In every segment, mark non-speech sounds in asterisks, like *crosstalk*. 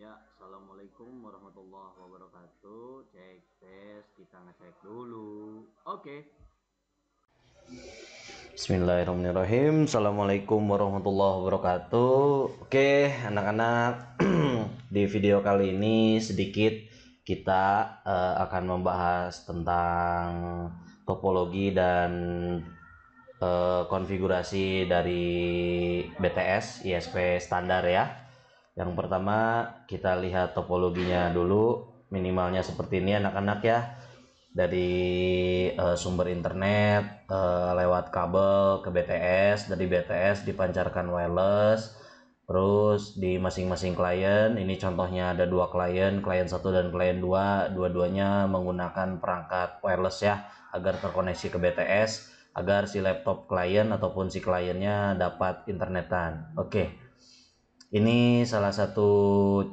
Ya, assalamualaikum warahmatullahi wabarakatuh. Cek tes, kita ngecek dulu. Oke. Okay. Bismillahirrahmanirrahim. Assalamualaikum warahmatullahi wabarakatuh. Oke, anak-anak, *clears throat* di video kali ini sedikit kita uh, akan membahas tentang topologi dan uh, konfigurasi dari BTS ISP standar ya. Yang pertama kita lihat topologinya dulu minimalnya seperti ini anak-anak ya dari uh, sumber internet uh, lewat kabel ke BTS dari BTS dipancarkan wireless terus di masing-masing klien ini contohnya ada dua klien klien satu dan klien dua dua-duanya menggunakan perangkat wireless ya agar terkoneksi ke BTS agar si laptop klien ataupun si kliennya dapat internetan oke okay. Ini salah satu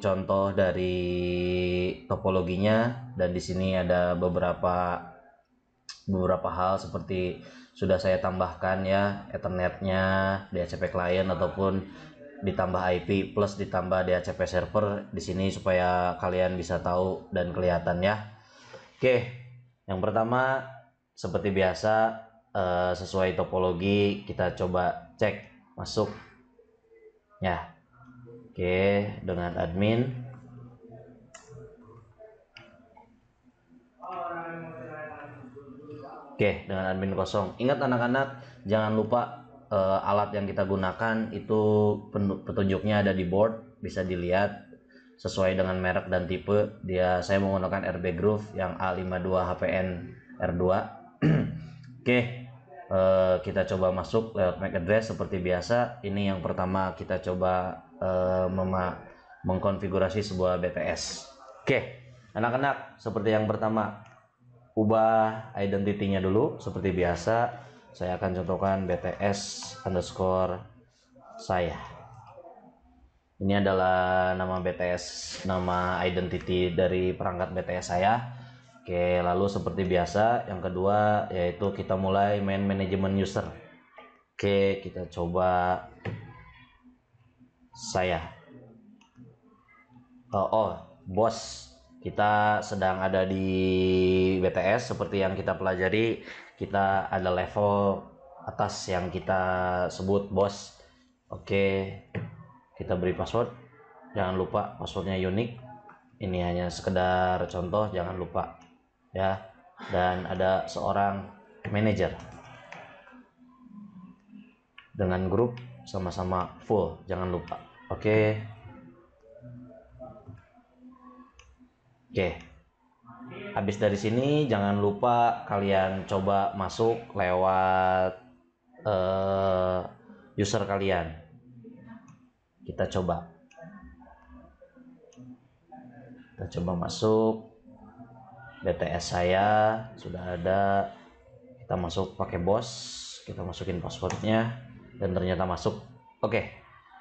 contoh dari topologinya dan di sini ada beberapa beberapa hal seperti sudah saya tambahkan ya ethernetnya DHCP client ataupun ditambah IP plus ditambah DHCP server di sini supaya kalian bisa tahu dan kelihatan ya. Oke, yang pertama seperti biasa eh, sesuai topologi kita coba cek masuk ya Oke, dengan admin. Oke, dengan admin kosong. Ingat anak-anak, jangan lupa uh, alat yang kita gunakan itu petunjuknya ada di board, bisa dilihat sesuai dengan merek dan tipe. Dia saya menggunakan RB Groove yang A52 HPN R2. Oke, uh, kita coba masuk lewat MAC address seperti biasa. Ini yang pertama kita coba uh, mengkonfigurasi sebuah BTS. Oke, anak-anak, seperti yang pertama, ubah identitinya dulu seperti biasa. Saya akan contohkan BTS underscore saya. Ini adalah nama BTS, nama identity dari perangkat BTS saya. Oke, lalu seperti biasa, yang kedua yaitu kita mulai main manajemen user. Oke, kita coba saya. Oh, oh, bos, kita sedang ada di BTS seperti yang kita pelajari, kita ada level atas yang kita sebut bos. Oke, kita beri password. Jangan lupa passwordnya unik. Ini hanya sekedar contoh, jangan lupa ya. Dan ada seorang manajer dengan grup sama-sama full, jangan lupa. Oke. Oke. Habis dari sini jangan lupa kalian coba masuk lewat uh, user kalian. Kita coba. Kita coba masuk BTS saya sudah ada. Kita masuk pakai bos, kita masukin passwordnya dan ternyata masuk. Oke. Okay.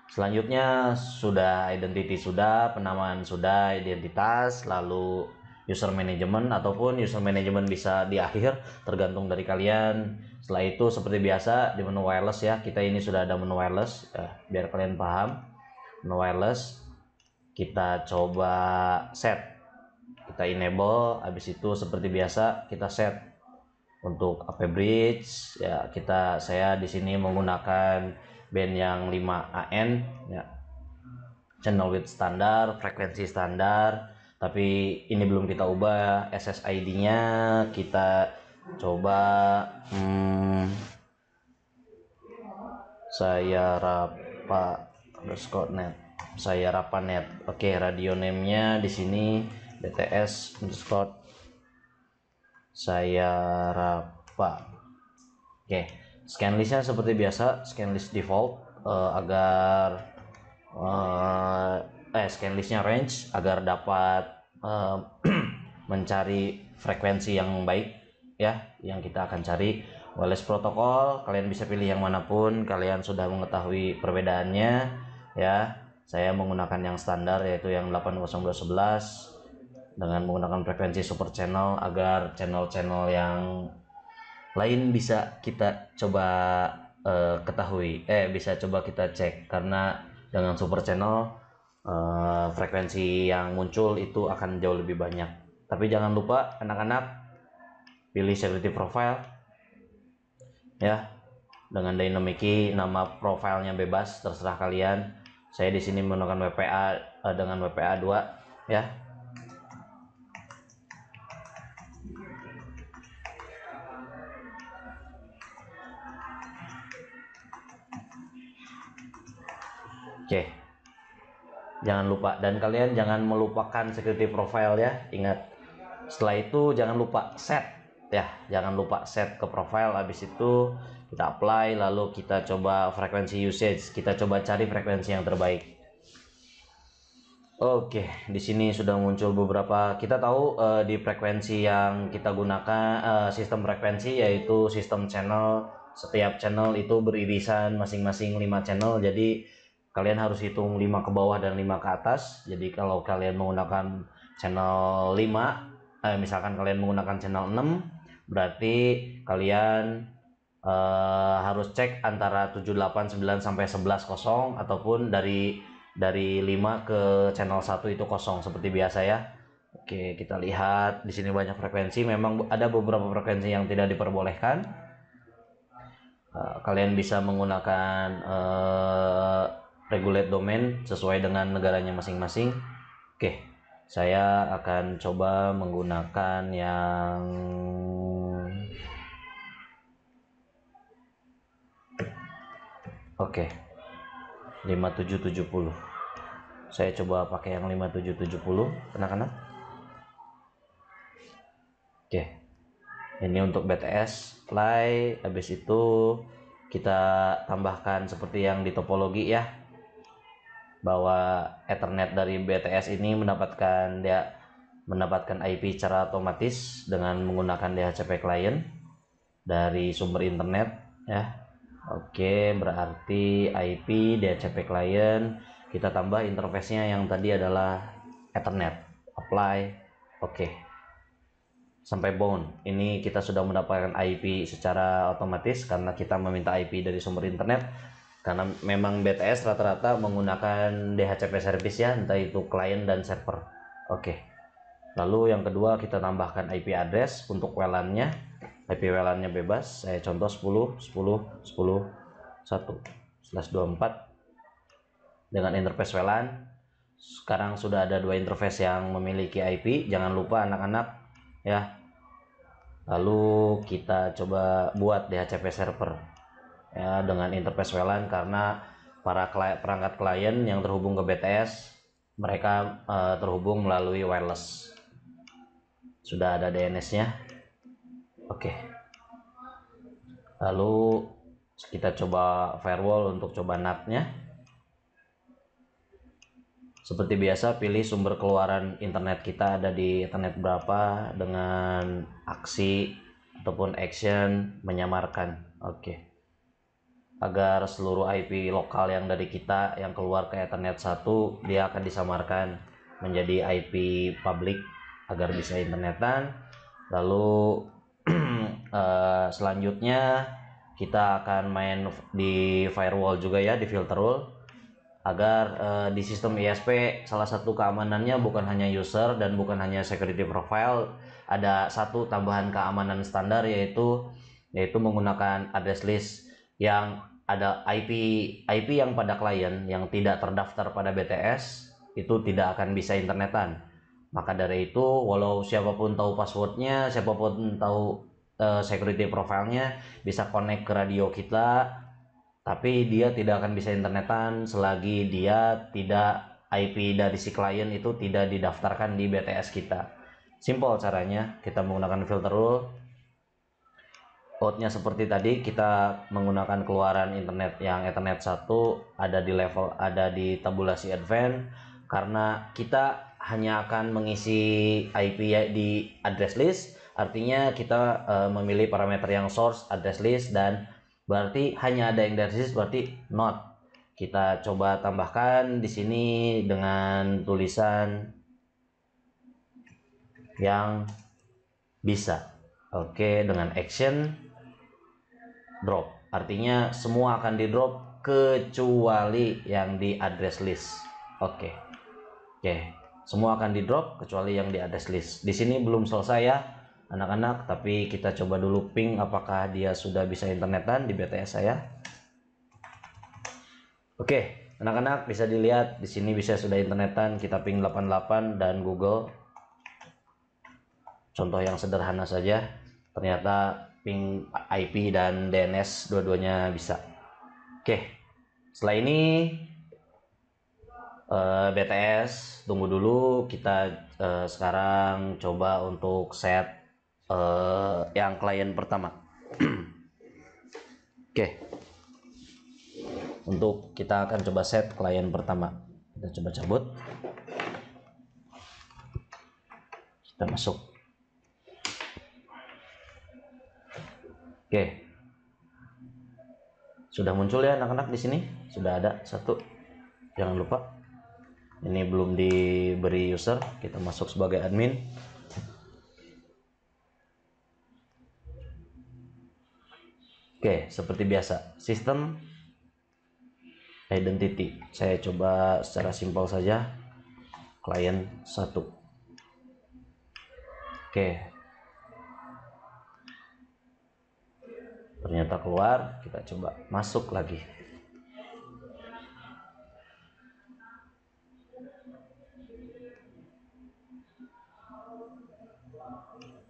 Selanjutnya sudah identity sudah, penamaan sudah, identitas, lalu user management ataupun user management bisa di akhir tergantung dari kalian. Setelah itu seperti biasa di menu wireless ya, kita ini sudah ada menu wireless eh, biar kalian paham. Menu wireless kita coba set. Kita enable, habis itu seperti biasa kita set untuk AP bridge ya kita saya di sini menggunakan band yang 5AN ya channel width standar frekuensi standar tapi ini belum kita ubah SSID nya kita coba hmm, saya rapa underscore net saya net oke radio name nya di sini BTS underscore saya rapa oke scan listnya seperti biasa scan list default uh, agar uh, eh scan listnya range agar dapat uh, *clears throat* mencari frekuensi yang baik ya yang kita akan cari wireless protokol kalian bisa pilih yang manapun kalian sudah mengetahui perbedaannya ya saya menggunakan yang standar yaitu yang 802.11 dengan menggunakan frekuensi super channel agar channel-channel yang lain bisa kita coba uh, ketahui eh bisa coba kita cek karena dengan super channel uh, frekuensi yang muncul itu akan jauh lebih banyak tapi jangan lupa anak-anak pilih security profile ya dengan dynamic nama profilnya bebas terserah kalian saya di sini menggunakan WPA uh, eh, dengan WPA 2 ya Oke. Jangan lupa dan kalian jangan melupakan security profile ya. Ingat. Setelah itu jangan lupa set ya, jangan lupa set ke profile habis itu kita apply lalu kita coba frekuensi usage, kita coba cari frekuensi yang terbaik. Oke, di sini sudah muncul beberapa. Kita tahu uh, di frekuensi yang kita gunakan uh, sistem frekuensi yaitu sistem channel. Setiap channel itu beririsan masing-masing 5 channel. Jadi kalian harus hitung 5 ke bawah dan 5 ke atas jadi kalau kalian menggunakan channel 5 eh, misalkan kalian menggunakan channel 6 berarti kalian eh, harus cek antara 789 sampai 11 kosong ataupun dari dari 5 ke channel 1 itu kosong seperti biasa ya Oke kita lihat di sini banyak frekuensi memang ada beberapa frekuensi yang tidak diperbolehkan eh, kalian bisa menggunakan eh, regulate domain sesuai dengan negaranya masing-masing. Oke, saya akan coba menggunakan yang Oke. 5770. Saya coba pakai yang 5770, anak-anak. Oke. Ini untuk BTS Fly. habis itu kita tambahkan seperti yang di topologi ya bahwa Ethernet dari BTS ini mendapatkan dia mendapatkan IP secara otomatis dengan menggunakan DHCP client dari sumber internet ya. Oke, berarti IP DHCP client kita tambah interface-nya yang tadi adalah Ethernet. Apply. Oke. Sampai bound. Ini kita sudah mendapatkan IP secara otomatis karena kita meminta IP dari sumber internet karena memang BTS rata-rata menggunakan DHCP service ya entah itu klien dan server oke lalu yang kedua kita tambahkan IP address untuk WLAN-nya IP WLAN-nya bebas saya contoh 10 10 10 1 slash 24 dengan interface WLAN sekarang sudah ada dua interface yang memiliki IP jangan lupa anak-anak ya lalu kita coba buat DHCP server ya dengan interface VLAN karena para klien, perangkat klien yang terhubung ke BTS mereka uh, terhubung melalui wireless sudah ada DNS-nya oke okay. lalu kita coba firewall untuk coba NAT-nya seperti biasa pilih sumber keluaran internet kita ada di internet berapa dengan aksi ataupun action menyamarkan oke okay agar seluruh IP lokal yang dari kita yang keluar ke Ethernet 1 dia akan disamarkan menjadi IP publik agar bisa internetan lalu *clears throat* eh, selanjutnya kita akan main di firewall juga ya di filter rule agar uh, di sistem ISP salah satu keamanannya bukan hanya user dan bukan hanya security profile ada satu tambahan keamanan standar yaitu yaitu menggunakan address list yang ada IP IP yang pada klien yang tidak terdaftar pada BTS itu tidak akan bisa internetan. Maka dari itu, walau siapapun tahu passwordnya, siapapun tahu uh, security profilnya, bisa connect ke radio kita, tapi dia tidak akan bisa internetan selagi dia tidak IP dari si klien itu tidak didaftarkan di BTS kita. Simple caranya, kita menggunakan filter rule, Outnya seperti tadi kita menggunakan keluaran internet yang Ethernet 1 ada di level ada di tabulasi advance karena kita hanya akan mengisi IP di address list artinya kita uh, memilih parameter yang source address list dan berarti hanya ada yang address list berarti not kita coba tambahkan di sini dengan tulisan yang bisa oke dengan action drop. Artinya semua akan di drop kecuali yang di address list. Oke. Okay. Oke. Okay. Semua akan di drop kecuali yang di address list. Di sini belum selesai ya anak-anak, tapi kita coba dulu ping apakah dia sudah bisa internetan di BTS saya. Oke, okay. anak-anak bisa dilihat di sini bisa sudah internetan, kita ping 88 dan Google. Contoh yang sederhana saja. Ternyata ping IP dan DNS dua-duanya bisa. Oke, setelah ini uh, eh, BTS tunggu dulu kita uh, sekarang coba untuk set uh, yang klien pertama. *clears throat* Oke, untuk kita akan coba set klien pertama. Kita coba cabut. Kita masuk. Oke. Sudah muncul ya anak-anak di sini? Sudah ada satu. Jangan lupa. Ini belum diberi user, kita masuk sebagai admin. Oke, seperti biasa, sistem identity. Saya coba secara simpel saja. Client satu. Oke, ternyata keluar kita coba masuk lagi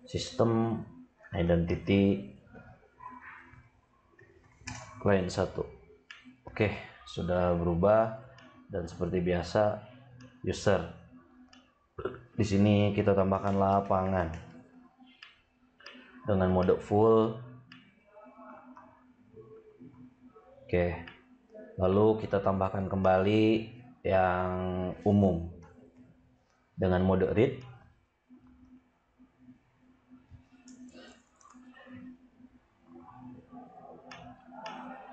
sistem identity client satu oke sudah berubah dan seperti biasa user di sini kita tambahkan lapangan dengan mode full Oke. Lalu kita tambahkan kembali yang umum dengan mode read.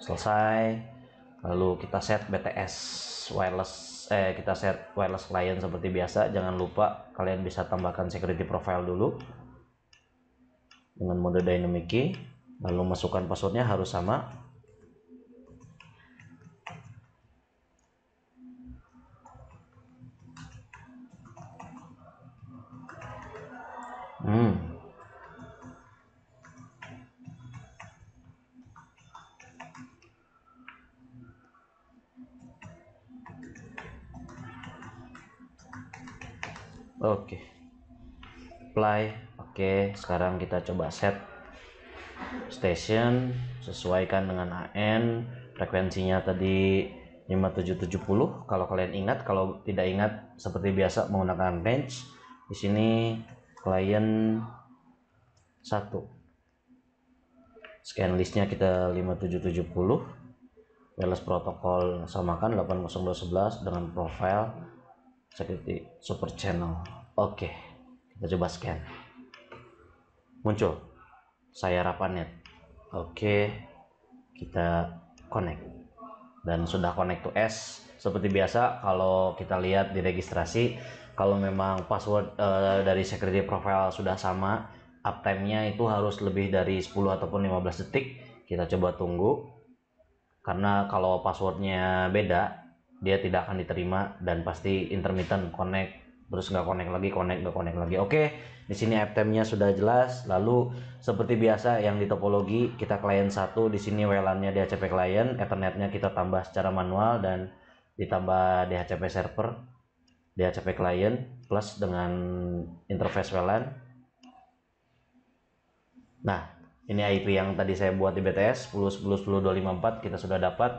Selesai. Lalu kita set BTS wireless eh kita set wireless client seperti biasa. Jangan lupa kalian bisa tambahkan security profile dulu dengan mode dynamic key. Lalu masukkan passwordnya harus sama oke sekarang kita coba set station sesuaikan dengan AN frekuensinya tadi 5770 kalau kalian ingat kalau tidak ingat seperti biasa menggunakan range di sini klien 1 scan listnya kita 5770 wireless protokol samakan 80211 dengan profile security super channel oke okay kita coba scan muncul saya rapanet oke kita connect dan sudah connect to S seperti biasa kalau kita lihat di registrasi kalau memang password uh, dari security profile sudah sama uptime-nya itu harus lebih dari 10 ataupun 15 detik kita coba tunggu karena kalau passwordnya beda dia tidak akan diterima dan pasti intermittent connect terus nggak connect lagi connect nggak connect lagi oke di sini nya sudah jelas lalu seperti biasa yang di topologi kita klien satu di sini WLAN-nya DHCP klien Ethernet-nya kita tambah secara manual dan ditambah DHCP server DHCP klien plus dengan interface WLAN nah ini IP yang tadi saya buat di BTS 10.10.10.254 kita sudah dapat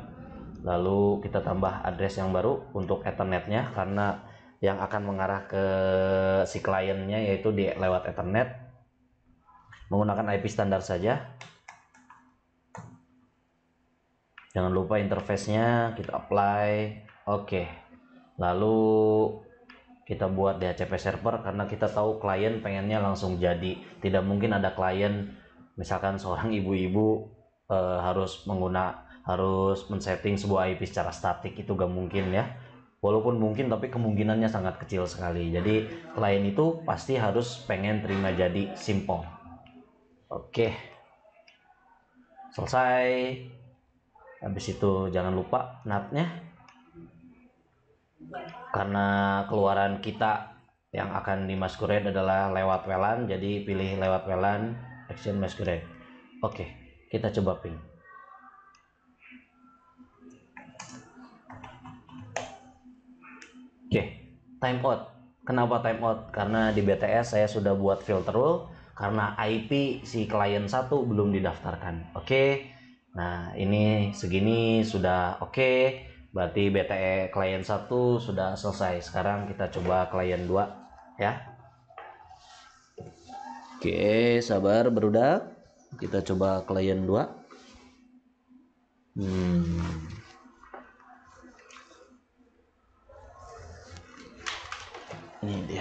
lalu kita tambah address yang baru untuk Ethernet-nya karena yang akan mengarah ke si kliennya yaitu di lewat Ethernet menggunakan IP standar saja jangan lupa interface-nya kita apply oke okay. lalu kita buat DHCP server karena kita tahu klien pengennya langsung jadi tidak mungkin ada klien misalkan seorang ibu-ibu eh, harus menggunakan harus men-setting sebuah IP secara statik itu gak mungkin ya walaupun mungkin tapi kemungkinannya sangat kecil sekali jadi klien itu pasti harus pengen terima jadi simpel. oke selesai habis itu jangan lupa natnya karena keluaran kita yang akan dimasquerade adalah lewat welan jadi pilih lewat welan action masquerade oke kita coba pin time out. Kenapa time out? Karena di BTS saya sudah buat filter rule karena IP si klien satu belum didaftarkan. Oke. Okay? Nah, ini segini sudah oke. Okay. Berarti BTE klien satu sudah selesai. Sekarang kita coba klien 2 ya. Oke, okay, sabar berudak. Kita coba klien 2. Hmm.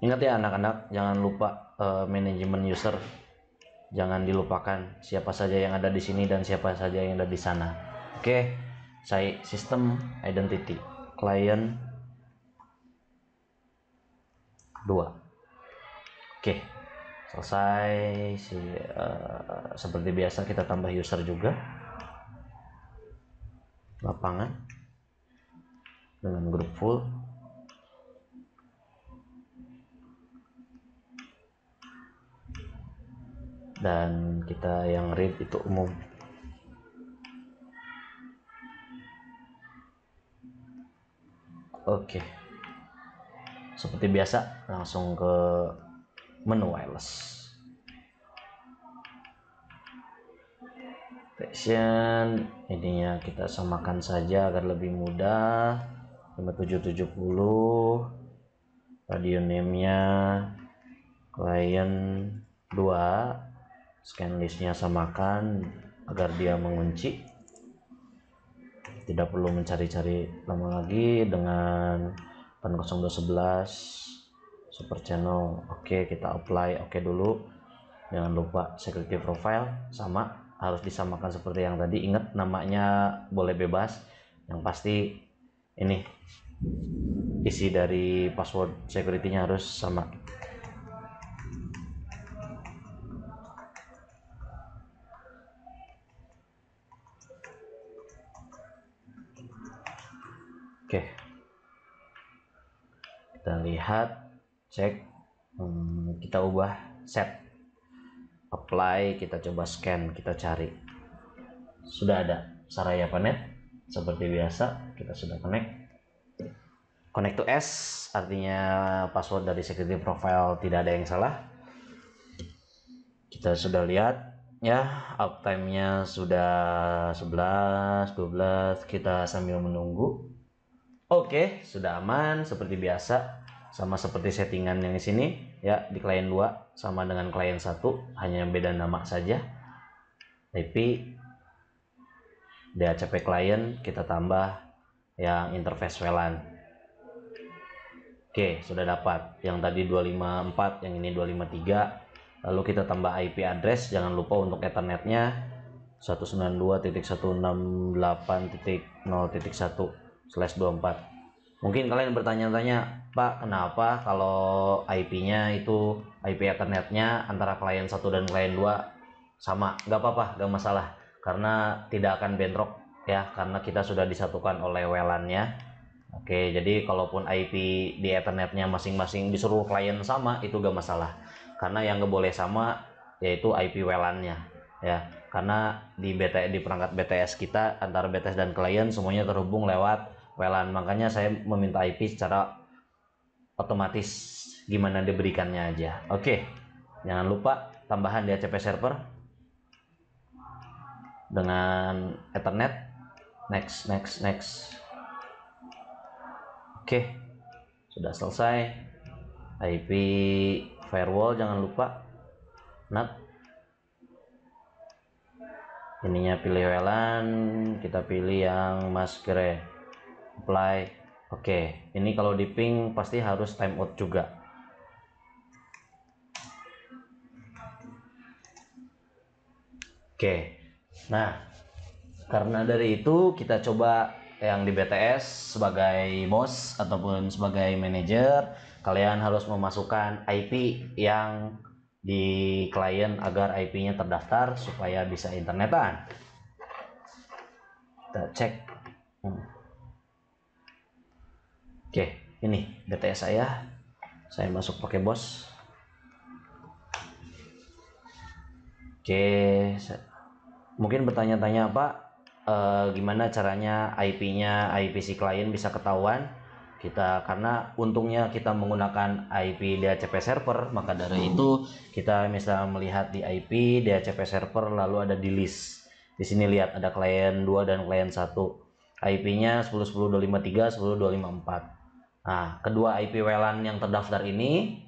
Ingat ya anak-anak, jangan lupa uh, manajemen user. Jangan dilupakan siapa saja yang ada di sini dan siapa saja yang ada di sana. Oke, okay? saya sistem identity, client 2. Oke, okay. selesai si uh, seperti biasa kita tambah user juga. Lapangan dengan grup full. dan kita yang read itu umum oke seperti biasa langsung ke menu wireless fashion ininya kita samakan saja agar lebih mudah 5770 radio name nya client 2 scan listnya samakan agar dia mengunci tidak perlu mencari-cari lama lagi dengan 0211 super channel oke okay, kita apply oke okay dulu jangan lupa security profile sama harus disamakan seperti yang tadi ingat namanya boleh bebas yang pasti ini isi dari password security-nya harus sama Oke. Kita lihat, cek, hmm, kita ubah set. Apply, kita coba scan, kita cari. Sudah ada Saraya Panet seperti biasa, kita sudah connect. Connect to S artinya password dari security profile tidak ada yang salah. Kita sudah lihat ya uptime-nya sudah 11 12 kita sambil menunggu Oke, sudah aman seperti biasa sama seperti settingan yang di sini ya di klien 2 sama dengan klien 1 hanya beda nama saja. IP DHCP klien kita tambah yang interface WLAN. Oke, sudah dapat. Yang tadi 254, yang ini 253. Lalu kita tambah IP address, jangan lupa untuk ethernetnya 192.168.0.1 slash 24 mungkin kalian bertanya-tanya Pak kenapa kalau IP-nya itu IP ethernet-nya antara klien 1 dan klien 2 sama Gak apa-apa gak masalah karena tidak akan bentrok ya karena kita sudah disatukan oleh WLAN-nya Oke, jadi kalaupun IP di ethernetnya masing-masing disuruh klien sama, itu gak masalah. Karena yang gak boleh sama, yaitu IP WLAN-nya. Ya, karena di BT, di perangkat BTS kita, antara BTS dan klien, semuanya terhubung lewat WLAN, makanya saya meminta IP secara otomatis gimana diberikannya aja oke okay. jangan lupa tambahan di ACP server dengan Ethernet next next next oke okay. sudah selesai IP firewall jangan lupa NAT ininya pilih WLAN kita pilih yang masker apply oke okay. ini kalau di ping pasti harus time out juga oke okay. nah karena dari itu kita coba yang di BTS sebagai bos ataupun sebagai manajer kalian harus memasukkan IP yang di klien agar IP-nya terdaftar supaya bisa internetan kita cek hmm oke ini BTS saya saya masuk pakai bos oke mungkin bertanya-tanya apa e, eh, gimana caranya IP-nya IP si klien bisa ketahuan kita karena untungnya kita menggunakan IP DHCP server maka dari hmm. itu kita bisa melihat di IP DHCP server lalu ada di list di sini lihat ada klien 2 dan klien 1 IP-nya 10.10.253, 10.254. Nah, kedua IP WLAN yang terdaftar ini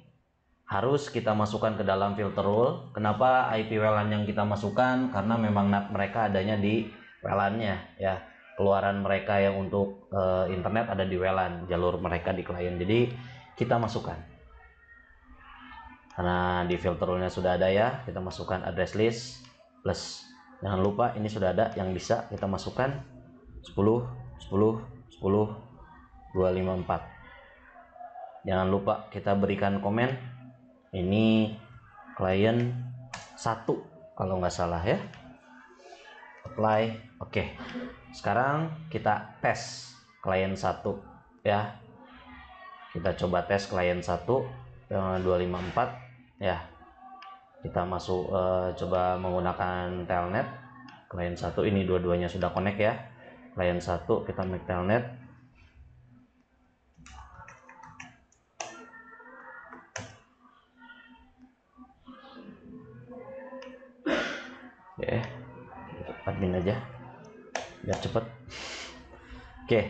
harus kita masukkan ke dalam filter rule. Kenapa IP WLAN yang kita masukkan? Karena memang mereka adanya di WLAN-nya ya. Keluaran mereka yang untuk e, internet ada di WLAN, jalur mereka di klien. Jadi kita masukkan. Karena di filter rule-nya sudah ada ya, kita masukkan address list plus. Jangan lupa ini sudah ada yang bisa kita masukkan 10 10 10 254 jangan lupa kita berikan komen ini klien satu kalau nggak salah ya apply oke sekarang kita tes klien satu ya kita coba tes klien satu 254 eh, ya kita masuk uh, coba menggunakan telnet klien satu ini dua-duanya sudah connect ya klien satu kita make telnet ya admin aja biar cepet oke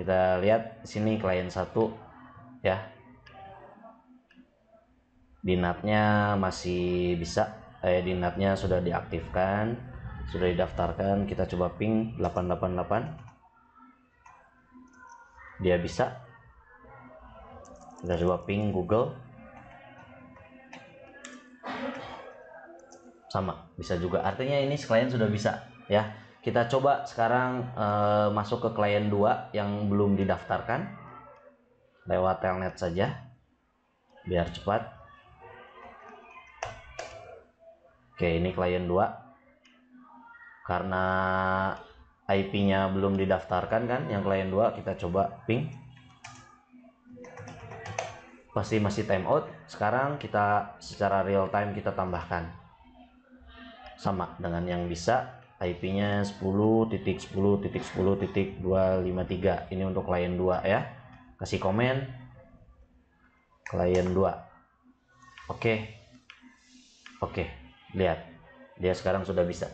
kita lihat sini klien satu ya dinatnya masih bisa eh dinatnya sudah diaktifkan sudah didaftarkan kita coba ping 888 dia bisa kita coba ping Google sama bisa juga artinya ini klien sudah bisa ya kita coba sekarang uh, masuk ke klien 2 yang belum didaftarkan lewat telnet saja biar cepat oke ini klien 2 karena IP-nya belum didaftarkan kan yang klien 2 kita coba ping pasti masih timeout sekarang kita secara real time kita tambahkan sama dengan yang bisa IP-nya 10.10.10.253 ini untuk klien 2 ya kasih komen klien 2 oke oke lihat dia sekarang sudah bisa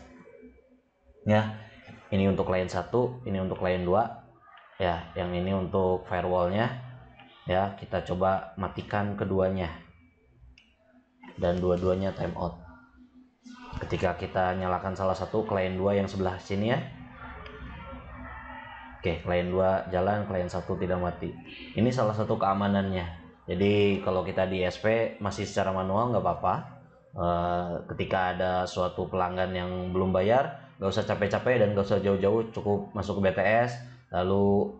ya ini untuk klien 1 ini untuk klien 2 ya yang ini untuk firewallnya ya kita coba matikan keduanya dan dua-duanya timeout out ketika kita nyalakan salah satu klien dua yang sebelah sini ya oke klien dua jalan klien satu tidak mati ini salah satu keamanannya jadi kalau kita di SP masih secara manual nggak apa-apa e, ketika ada suatu pelanggan yang belum bayar nggak usah capek-capek dan nggak usah jauh-jauh cukup masuk ke BTS lalu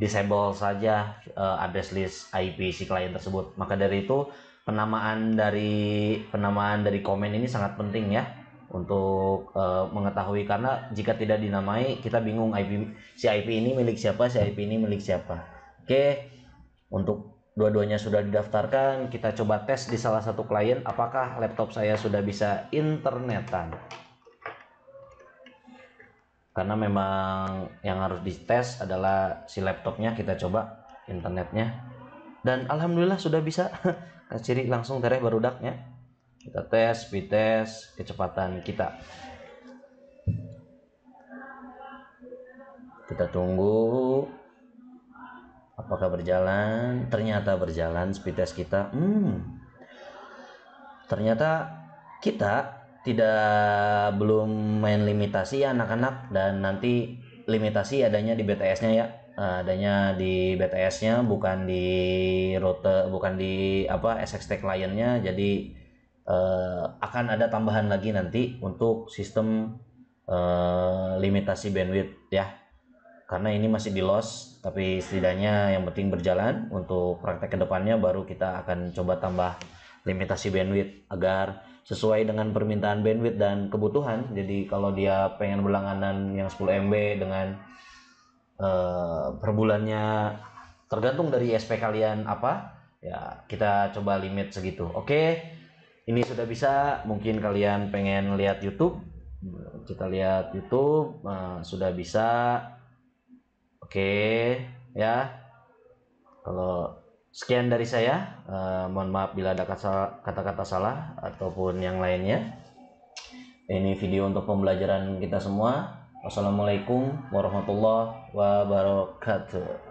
disable saja uh, address list IP si klien tersebut. Maka dari itu penamaan dari penamaan dari komen ini sangat penting ya untuk uh, mengetahui karena jika tidak dinamai kita bingung IP si IP ini milik siapa si IP ini milik siapa oke untuk dua-duanya sudah didaftarkan kita coba tes di salah satu klien apakah laptop saya sudah bisa internetan karena memang yang harus dites adalah si laptopnya kita coba internetnya dan alhamdulillah sudah bisa *laughs* ciri langsung tereh barudaknya kita tes, speed test kecepatan kita. Kita tunggu apakah berjalan. Ternyata berjalan speed test kita. Hmm. Ternyata kita tidak belum main limitasi ya anak-anak dan nanti limitasi adanya di BTS-nya ya eh, adanya di BTS-nya bukan di rute bukan di apa SXT nya jadi uh, akan ada tambahan lagi nanti untuk sistem uh, limitasi bandwidth ya karena ini masih di loss tapi setidaknya yang penting berjalan untuk praktek kedepannya baru kita akan coba tambah limitasi bandwidth agar sesuai dengan permintaan bandwidth dan kebutuhan jadi kalau dia pengen berlangganan yang 10 MB dengan uh, per bulannya tergantung dari SP kalian apa ya kita coba limit segitu oke okay? ini sudah bisa mungkin kalian pengen lihat YouTube kita lihat YouTube nah, sudah bisa oke okay, ya kalau sekian dari saya uh, mohon maaf bila ada kata-kata salah ataupun yang lainnya ini video untuk pembelajaran kita semua wassalamualaikum warahmatullahi wabarakatuh